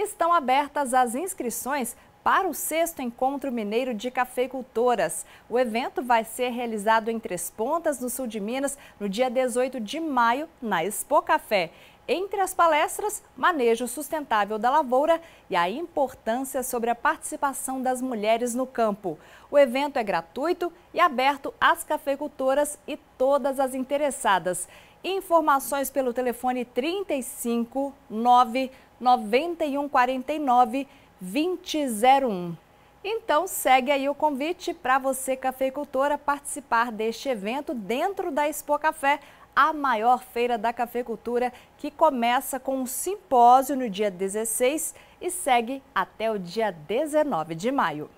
estão abertas as inscrições para o sexto Encontro Mineiro de Cafeicultoras. O evento vai ser realizado em Três Pontas, no sul de Minas, no dia 18 de maio, na Expo Café. Entre as palestras, manejo sustentável da lavoura e a importância sobre a participação das mulheres no campo. O evento é gratuito e aberto às cafeicultoras e todas as interessadas. Informações pelo telefone 35 9149 2001. Então segue aí o convite para você, cafeicultora, participar deste evento dentro da Expo Café, a maior feira da cafeicultura, que começa com um simpósio no dia 16 e segue até o dia 19 de maio.